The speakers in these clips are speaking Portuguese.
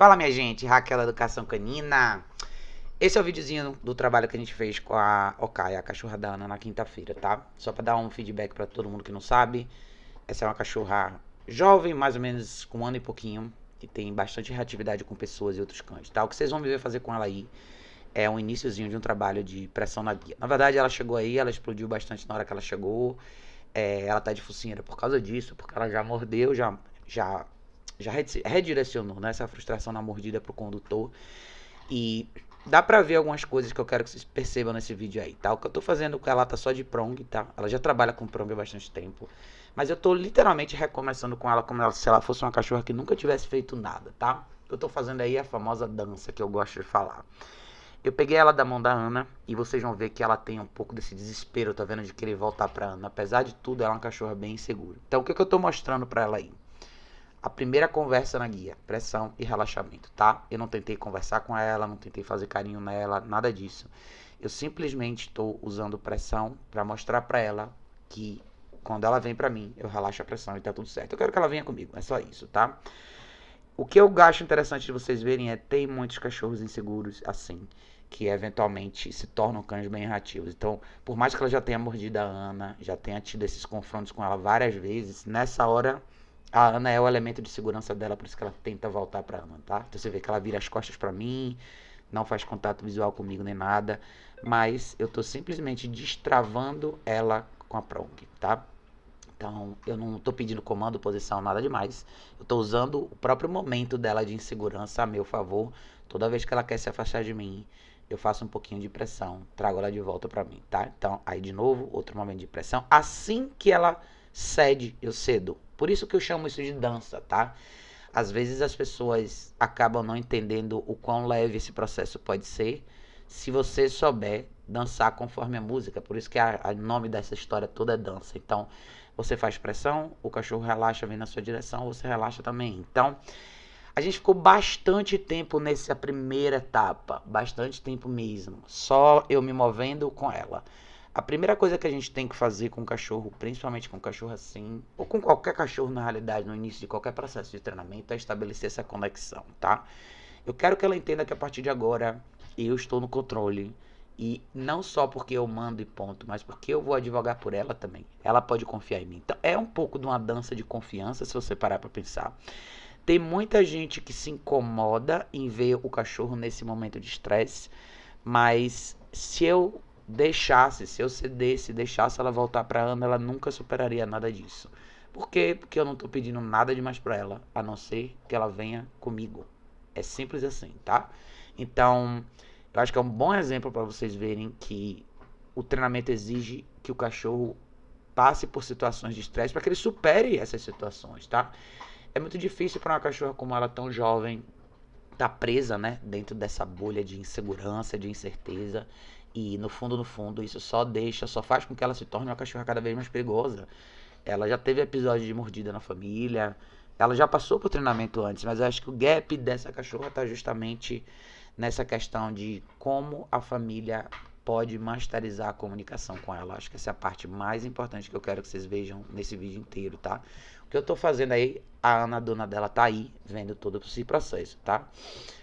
Fala minha gente, Raquel Educação Canina. Esse é o videozinho do trabalho que a gente fez com a Okaia, a cachorra da Ana, na quinta-feira, tá? Só para dar um feedback para todo mundo que não sabe. Essa é uma cachorra jovem, mais ou menos com um ano e pouquinho, que tem bastante reatividade com pessoas e outros cães, tá? O que vocês vão me ver fazer com ela aí é um iníciozinho de um trabalho de pressão na guia. Na verdade, ela chegou aí, ela explodiu bastante na hora que ela chegou. É, ela tá de focinheira por causa disso, porque ela já mordeu, já, já já redirecionou né, essa frustração na mordida pro condutor. E dá para ver algumas coisas que eu quero que vocês percebam nesse vídeo aí, tá? O que eu tô fazendo com ela tá só de prong, tá? Ela já trabalha com prong há bastante tempo. Mas eu tô literalmente recomeçando com ela como se ela fosse uma cachorra que nunca tivesse feito nada, tá? O que eu tô fazendo aí é a famosa dança que eu gosto de falar. Eu peguei ela da mão da Ana e vocês vão ver que ela tem um pouco desse desespero, tá vendo? De querer voltar pra Ana. Apesar de tudo, ela é uma cachorra bem insegura. Então o que, que eu tô mostrando pra ela aí? a primeira conversa na guia, pressão e relaxamento, tá? Eu não tentei conversar com ela, não tentei fazer carinho nela, nada disso. Eu simplesmente estou usando pressão para mostrar para ela que quando ela vem para mim, eu relaxo a pressão e tá tudo certo. Eu quero que ela venha comigo, é só isso, tá? O que eu acho interessante de vocês verem é tem muitos cachorros inseguros assim, que eventualmente se tornam cães bem reativos. Então, por mais que ela já tenha mordido a Ana, já tenha tido esses confrontos com ela várias vezes, nessa hora a Ana é o elemento de segurança dela, por isso que ela tenta voltar pra Ana, tá? Então você vê que ela vira as costas para mim, não faz contato visual comigo nem nada, mas eu tô simplesmente destravando ela com a prong, tá? Então, eu não tô pedindo comando, posição, nada demais. Eu tô usando o próprio momento dela de insegurança a meu favor. Toda vez que ela quer se afastar de mim, eu faço um pouquinho de pressão, trago ela de volta para mim, tá? Então, aí de novo, outro momento de pressão. Assim que ela cede, eu cedo. Por isso que eu chamo isso de dança, tá? Às vezes as pessoas acabam não entendendo o quão leve esse processo pode ser se você souber dançar conforme a música. Por isso que o nome dessa história toda é dança. Então, você faz pressão, o cachorro relaxa, vem na sua direção, você relaxa também. Então, a gente ficou bastante tempo nessa primeira etapa, bastante tempo mesmo, só eu me movendo com ela. A primeira coisa que a gente tem que fazer com o cachorro, principalmente com o cachorro assim, ou com qualquer cachorro na realidade, no início de qualquer processo de treinamento, é estabelecer essa conexão, tá? Eu quero que ela entenda que a partir de agora eu estou no controle. E não só porque eu mando e ponto, mas porque eu vou advogar por ela também. Ela pode confiar em mim. Então é um pouco de uma dança de confiança, se você parar para pensar. Tem muita gente que se incomoda em ver o cachorro nesse momento de estresse, mas se eu deixasse, se eu cedesse, deixasse ela voltar para Ana, ela nunca superaria nada disso. Por quê? Porque eu não tô pedindo nada demais para ela, a não ser que ela venha comigo. É simples assim, tá? Então, eu acho que é um bom exemplo para vocês verem que o treinamento exige que o cachorro passe por situações de estresse para que ele supere essas situações, tá? É muito difícil para uma cachorra como ela tão jovem estar tá presa, né, dentro dessa bolha de insegurança, de incerteza e no fundo, no fundo, isso só deixa, só faz com que ela se torne uma cachorra cada vez mais perigosa. Ela já teve episódio de mordida na família, ela já passou por treinamento antes, mas eu acho que o gap dessa cachorra está justamente nessa questão de como a família pode masterizar a comunicação com ela. Acho que essa é a parte mais importante que eu quero que vocês vejam nesse vídeo inteiro, tá? O que eu tô fazendo aí, a Ana, a dona dela, tá aí, vendo todo esse processo, tá?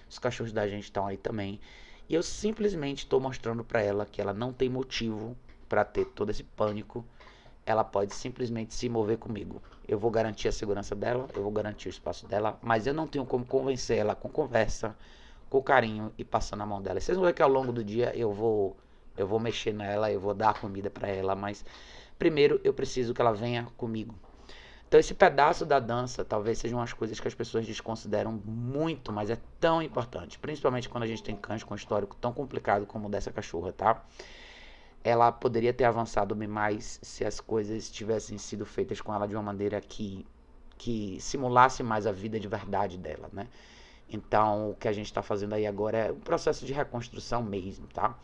Os cachorros da gente estão aí também. E eu simplesmente estou mostrando para ela que ela não tem motivo para ter todo esse pânico. Ela pode simplesmente se mover comigo. Eu vou garantir a segurança dela, eu vou garantir o espaço dela, mas eu não tenho como convencer ela com conversa, com carinho e passando a mão dela. Vocês vão ver que ao longo do dia eu vou eu vou mexer nela, eu vou dar comida para ela, mas primeiro eu preciso que ela venha comigo. Então, esse pedaço da dança talvez seja umas coisas que as pessoas desconsideram muito, mas é tão importante, principalmente quando a gente tem cães com histórico tão complicado como o dessa cachorra, tá? Ela poderia ter avançado bem mais se as coisas tivessem sido feitas com ela de uma maneira que, que simulasse mais a vida de verdade dela, né? Então, o que a gente está fazendo aí agora é um processo de reconstrução mesmo, tá?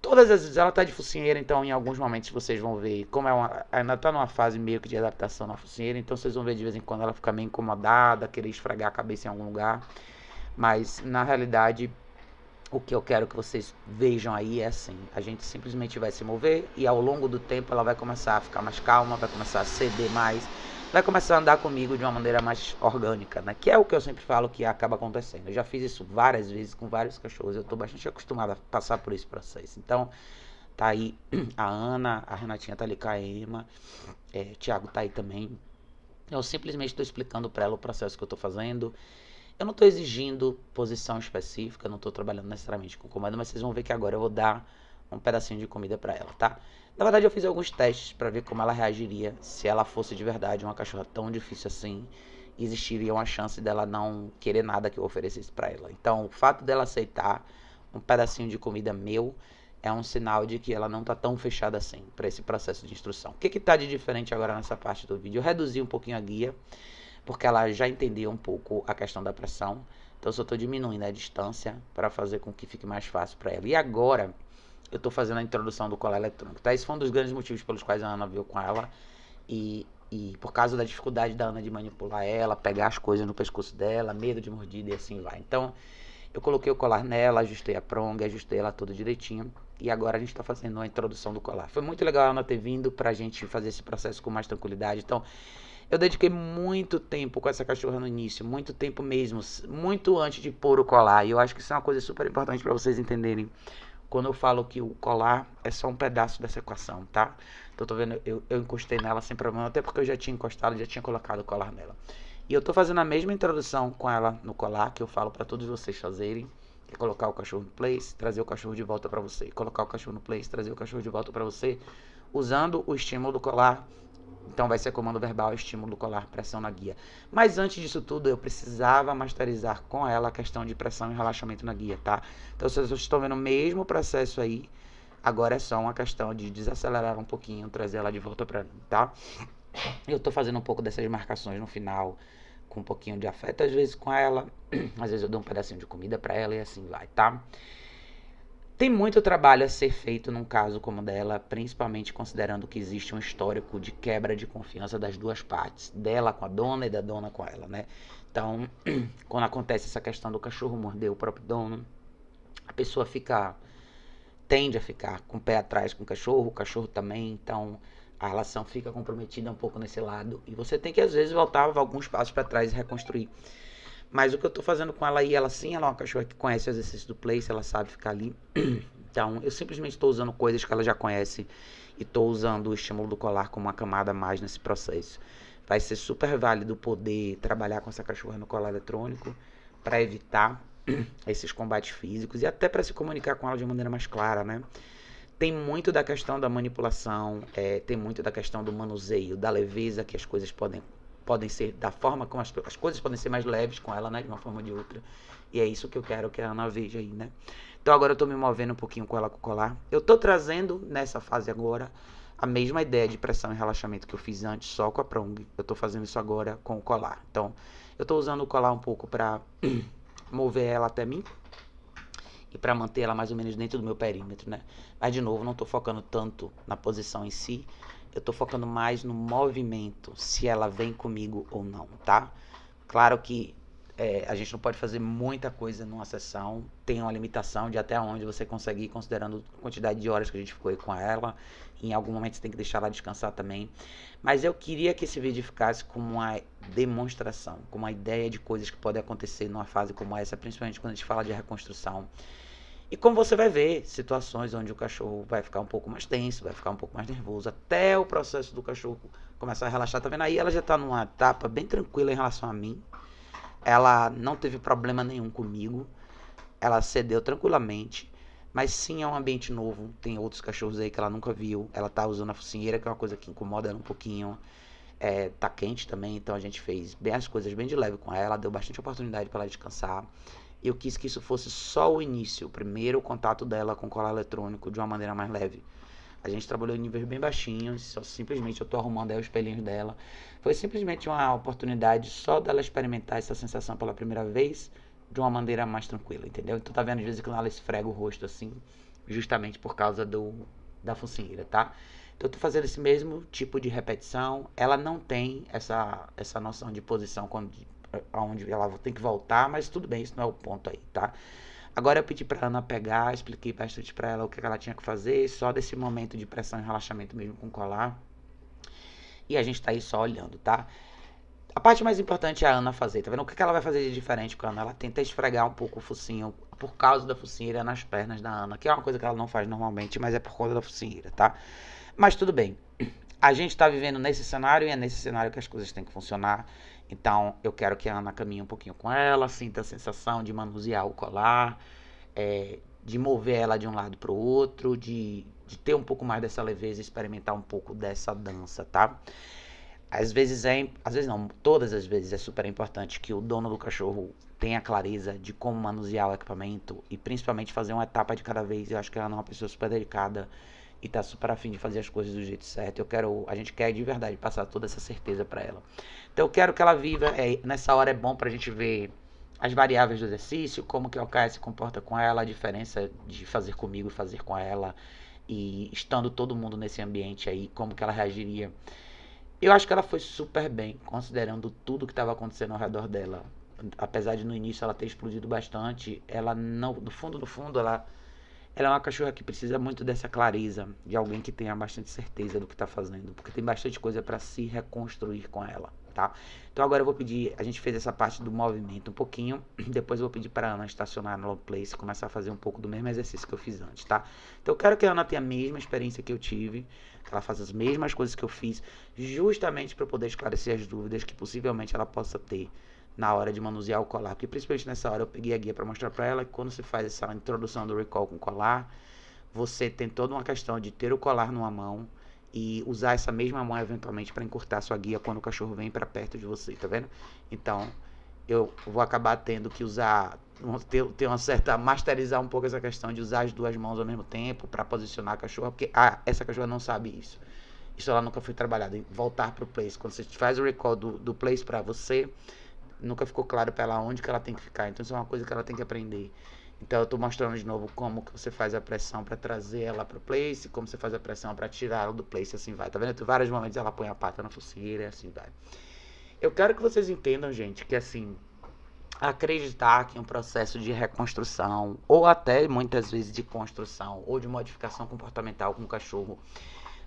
Todas as. vezes Ela tá de focinheira, então em alguns momentos vocês vão ver. Como é uma, está tá numa fase meio que de adaptação na focinheira, então vocês vão ver de vez em quando ela ficar meio incomodada, querer esfregar a cabeça em algum lugar. Mas na realidade, o que eu quero que vocês vejam aí é assim: a gente simplesmente vai se mover e ao longo do tempo ela vai começar a ficar mais calma, vai começar a ceder mais, vai começar a andar comigo de uma maneira mais orgânica, né? Que é o que eu sempre falo que acaba acontecendo. Eu já fiz isso várias vezes com vários cachorros, eu tô bastante acostumada a passar por esse processo. Então, tá aí a Ana, a Renatinha tá ali com a Ema, é, Tiago tá aí também. Eu simplesmente estou explicando para ela o processo que eu estou fazendo eu não estou exigindo posição específica, não estou trabalhando necessariamente com comando, mas vocês vão ver que agora eu vou dar um pedacinho de comida para ela, tá? Na verdade, eu fiz alguns testes para ver como ela reagiria se ela fosse de verdade uma cachorra tão difícil assim. Existiria uma chance dela não querer nada que eu oferecesse para ela. Então, o fato dela aceitar um pedacinho de comida meu é um sinal de que ela não está tão fechada assim para esse processo de instrução. O que está de diferente agora nessa parte do vídeo? Eu reduzi um pouquinho a guia porque ela já entendia um pouco a questão da pressão. Então, eu só estou diminuindo a distância para fazer com que fique mais fácil para ela. E agora, eu estou fazendo a introdução do colar eletrônico, tá? Esse foi um dos grandes motivos pelos quais a Ana veio com ela. E, e por causa da dificuldade da Ana de manipular ela, pegar as coisas no pescoço dela, medo de mordida e assim vai. Então, eu coloquei o colar nela, ajustei a pronga, ajustei ela tudo direitinho. E agora a gente está fazendo a introdução do colar. Foi muito legal a Ana ter vindo para a gente fazer esse processo com mais tranquilidade. Então, eu dediquei muito tempo com essa cachorra no início, muito tempo mesmo, muito antes de pôr o colar. E eu acho que isso é uma coisa super importante para vocês entenderem quando eu falo que o colar é só um pedaço dessa equação, tá? Então, tô vendo, eu, eu encostei nela sem problema, até porque eu já tinha encostado, já tinha colocado o colar nela. E eu tô fazendo a mesma introdução com ela no colar que eu falo para todos vocês fazerem. É colocar o cachorro no place, trazer o cachorro de volta para você. Colocar o cachorro no place, trazer o cachorro de volta para você, usando o estímulo do colar então vai ser comando verbal, estímulo colar, pressão na guia. Mas antes disso tudo, eu precisava masterizar com ela a questão de pressão e relaxamento na guia, tá? Então vocês estão vendo o mesmo processo aí, agora é só uma questão de desacelerar um pouquinho, trazer ela de volta para mim, tá? Eu tô fazendo um pouco dessas marcações no final, com um pouquinho de afeto às vezes com ela, às vezes eu dou um pedacinho de comida para ela e assim vai, tá? Tem muito trabalho a ser feito num caso como o dela, principalmente considerando que existe um histórico de quebra de confiança das duas partes, dela com a dona e da dona com ela, né? Então, quando acontece essa questão do cachorro morder o próprio dono, a pessoa fica tende a ficar com o pé atrás com o cachorro, o cachorro também, então a relação fica comprometida um pouco nesse lado e você tem que às vezes voltar alguns passos para trás e reconstruir. Mas o que eu tô fazendo com ela aí, ela sim, ela é uma cachorra que conhece o exercício do place, ela sabe ficar ali. Então, eu simplesmente estou usando coisas que ela já conhece e estou usando o estímulo do colar como uma camada a mais nesse processo. Vai ser super válido poder trabalhar com essa cachorra no colar eletrônico para evitar esses combates físicos e até para se comunicar com ela de uma maneira mais clara, né? Tem muito da questão da manipulação, é, tem muito da questão do manuseio, da leveza que as coisas podem podem ser da forma como as, as coisas podem ser mais leves com ela, né? De uma forma ou de outra. E é isso que eu quero que a Ana veja aí, né? Então agora eu tô me movendo um pouquinho com ela com o colar. Eu tô trazendo nessa fase agora a mesma ideia de pressão e relaxamento que eu fiz antes, só com a prong. Eu tô fazendo isso agora com o colar. Então, eu tô usando o colar um pouco para mover ela até mim e para manter ela mais ou menos dentro do meu perímetro, né? Mas de novo, não tô focando tanto na posição em si, eu estou focando mais no movimento, se ela vem comigo ou não, tá? Claro que é, a gente não pode fazer muita coisa numa sessão, tem uma limitação de até onde você consegue ir, considerando a quantidade de horas que a gente ficou aí com ela. Em algum momento você tem que deixar ela descansar também. Mas eu queria que esse vídeo ficasse como uma demonstração, como uma ideia de coisas que podem acontecer numa fase como essa, principalmente quando a gente fala de reconstrução. E como você vai ver, situações onde o cachorro vai ficar um pouco mais tenso, vai ficar um pouco mais nervoso, até o processo do cachorro começar a relaxar. Tá vendo aí? Ela já está numa etapa bem tranquila em relação a mim. Ela não teve problema nenhum comigo. Ela cedeu tranquilamente. Mas sim, é um ambiente novo. Tem outros cachorros aí que ela nunca viu. Ela tá usando a focinheira, que é uma coisa que incomoda ela um pouquinho. É, tá quente também, então a gente fez bem as coisas bem de leve com ela. Deu bastante oportunidade para ela descansar eu quis que isso fosse só o início, o primeiro contato dela com colar eletrônico de uma maneira mais leve. A gente trabalhou em níveis bem baixinhos, só simplesmente eu estou arrumando aí os pelinhos dela. Foi simplesmente uma oportunidade só dela experimentar essa sensação pela primeira vez de uma maneira mais tranquila, entendeu? Então tá vendo às vezes que ela esfrega o rosto assim, justamente por causa do da focinheira, tá? Então eu tô fazendo esse mesmo tipo de repetição. Ela não tem essa essa noção de posição quando aonde ela tem que voltar, mas tudo bem, isso não é o ponto aí, tá? Agora eu pedi para Ana pegar, expliquei bastante para ela o que ela tinha que fazer, só desse momento de pressão e relaxamento mesmo com colar. E a gente tá aí só olhando, tá? A parte mais importante é a Ana fazer, tá vendo? O que ela vai fazer de diferente com a Ana? Ela tenta esfregar um pouco o focinho por causa da focinheira nas pernas da Ana, que é uma coisa que ela não faz normalmente, mas é por conta da focinheira, tá? Mas tudo bem. A gente tá vivendo nesse cenário e é nesse cenário que as coisas têm que funcionar. Então eu quero que a Ana caminhe um pouquinho com ela, sinta a sensação de manusear o colar, é, de mover ela de um lado para o outro, de, de ter um pouco mais dessa leveza, experimentar um pouco dessa dança, tá? Às vezes é, às vezes não, todas as vezes é super importante que o dono do cachorro tenha clareza de como manusear o equipamento e principalmente fazer uma etapa de cada vez. Eu acho que ela é uma pessoa super dedicada e tá super afim de fazer as coisas do jeito certo. Eu quero, a gente quer de verdade passar toda essa certeza para ela. Então eu quero que ela viva. É, nessa hora é bom para a gente ver as variáveis do exercício, como que a OKR se comporta com ela, a diferença de fazer comigo e fazer com ela, e estando todo mundo nesse ambiente aí, como que ela reagiria. Eu acho que ela foi super bem, considerando tudo que estava acontecendo ao redor dela. Apesar de no início ela ter explodido bastante, ela não, no fundo, no fundo, ela, ela é uma cachorra que precisa muito dessa clareza, de alguém que tenha bastante certeza do que está fazendo, porque tem bastante coisa para se reconstruir com ela tá? Então agora eu vou pedir, a gente fez essa parte do movimento um pouquinho, depois eu vou pedir para a Ana estacionar no long place e começar a fazer um pouco do mesmo exercício que eu fiz antes, tá? Então eu quero que a Ana tenha a mesma experiência que eu tive, que ela faça as mesmas coisas que eu fiz, justamente para poder esclarecer as dúvidas que possivelmente ela possa ter na hora de manusear o colar, porque principalmente nessa hora eu peguei a guia para mostrar para ela que quando você faz essa introdução do recall com colar, você tem toda uma questão de ter o colar numa mão, e usar essa mesma mão eventualmente para encurtar sua guia quando o cachorro vem para perto de você, tá vendo? Então, eu vou acabar tendo que usar ter, ter uma certa masterizar um pouco essa questão de usar as duas mãos ao mesmo tempo para posicionar a cachorra, porque ah, essa cachorra não sabe isso. Isso ela nunca foi trabalhada. E voltar para o place, quando você faz o recall do, do place para você, nunca ficou claro para ela onde que ela tem que ficar. Então isso é uma coisa que ela tem que aprender. Então eu estou mostrando de novo como você faz a pressão para trazer ela para o place, como você faz a pressão para tirar ela do place, assim vai. Tá vendo? Tem vários momentos ela põe a pata na focinheira e assim vai. Eu quero que vocês entendam, gente, que assim, acreditar que um processo de reconstrução, ou até muitas vezes de construção, ou de modificação comportamental com o cachorro,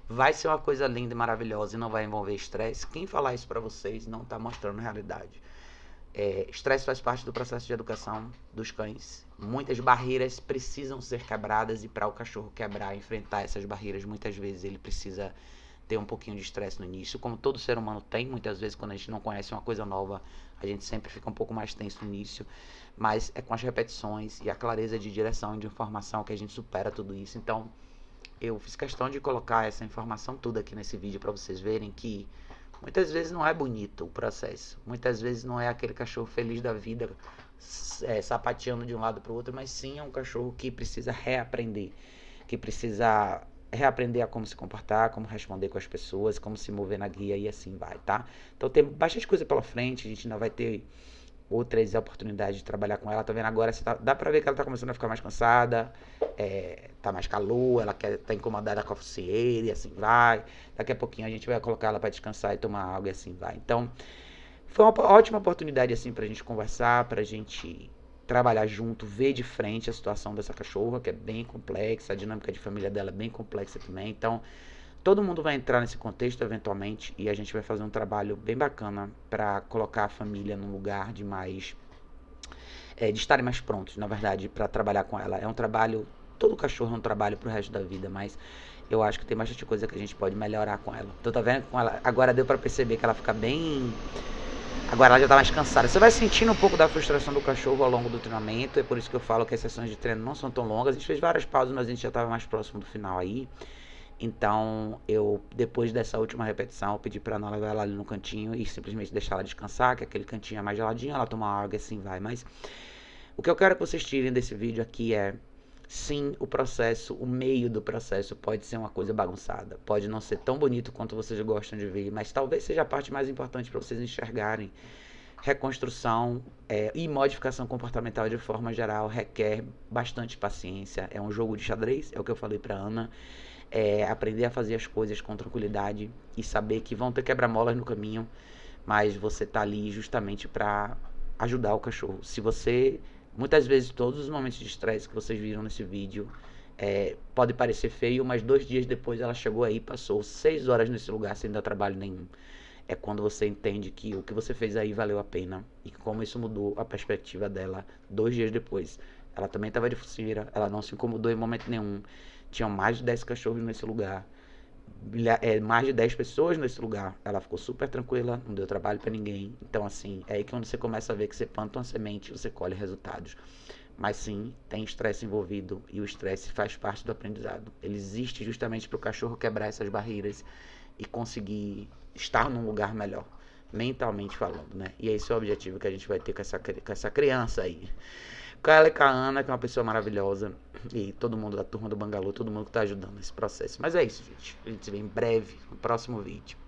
vai ser uma coisa linda e maravilhosa e não vai envolver estresse, quem falar isso para vocês não está mostrando realidade. É, estresse é, faz parte do processo de educação dos cães Muitas barreiras precisam ser quebradas e para o cachorro quebrar, enfrentar essas barreiras, muitas vezes ele precisa ter um pouquinho de estresse no início, como todo ser humano tem, muitas vezes quando a gente não conhece uma coisa nova, a gente sempre fica um pouco mais tenso no início, mas é com as repetições e a clareza de direção e de informação que a gente supera tudo isso. Então, eu fiz questão de colocar essa informação toda aqui nesse vídeo para vocês verem que muitas vezes não é bonito o processo, muitas vezes não é aquele cachorro feliz da vida é, sapateando de um lado para o outro, mas sim é um cachorro que precisa reaprender, que precisa reaprender a como se comportar, como responder com as pessoas, como se mover na guia e assim vai, tá? Então tem bastante coisa pela frente, a gente ainda vai ter outras oportunidades de trabalhar com ela. Tá vendo agora, tá, dá pra ver que ela tá começando a ficar mais cansada, é, tá mais calor, ela quer, tá incomodada com a focinheira e assim vai. Daqui a pouquinho a gente vai colocar ela para descansar e tomar água e assim vai. Então, foi uma ótima oportunidade, assim, pra gente conversar, pra gente trabalhar junto, ver de frente a situação dessa cachorra, que é bem complexa, a dinâmica de família dela é bem complexa também. Então, todo mundo vai entrar nesse contexto eventualmente e a gente vai fazer um trabalho bem bacana para colocar a família num lugar de mais. É, de estarem mais prontos, na verdade, para trabalhar com ela. É um trabalho. Todo cachorro é um trabalho pro resto da vida, mas eu acho que tem bastante coisa que a gente pode melhorar com ela. Então, tá vendo? Com ela, agora deu para perceber que ela fica bem Agora ela já está mais cansada. Você vai sentindo um pouco da frustração do cachorro ao longo do treinamento. É por isso que eu falo que as sessões de treino não são tão longas. A gente fez várias pausas, mas a gente já estava mais próximo do final aí. Então, eu, depois dessa última repetição, eu pedi para não levar ela ali no cantinho e simplesmente deixar ela descansar, que é aquele cantinho é mais geladinho, ela toma água e assim vai. Mas o que eu quero que vocês tirem desse vídeo aqui é sim, o processo, o meio do processo pode ser uma coisa bagunçada, pode não ser tão bonito quanto vocês gostam de ver, mas talvez seja a parte mais importante para vocês enxergarem. Reconstrução é, e modificação comportamental de forma geral requer bastante paciência. É um jogo de xadrez, é o que eu falei para Ana. É aprender a fazer as coisas com tranquilidade e saber que vão ter quebra-molas no caminho, mas você tá ali justamente para ajudar o cachorro. Se você Muitas vezes todos os momentos de estresse que vocês viram nesse vídeo é, pode parecer feio, mas dois dias depois ela chegou aí e passou seis horas nesse lugar sem dar trabalho nenhum. É quando você entende que o que você fez aí valeu a pena e como isso mudou a perspectiva dela dois dias depois. Ela também estava de focinheira, ela não se incomodou em momento nenhum. Tinham mais de dez cachorros nesse lugar é, mais de 10 pessoas nesse lugar. Ela ficou super tranquila, não deu trabalho para ninguém. Então, assim, é aí que quando é você começa a ver que você planta uma semente, e você colhe resultados. Mas sim, tem estresse envolvido e o estresse faz parte do aprendizado. Ele existe justamente para o cachorro quebrar essas barreiras e conseguir estar num lugar melhor, mentalmente falando, né? E esse é o objetivo que a gente vai ter com essa, com essa criança aí. Com ela e com a Ana, que é uma pessoa maravilhosa. E todo mundo da turma do Bangalô, todo mundo que está ajudando nesse processo. Mas é isso, gente. A gente se vê em breve, no próximo vídeo.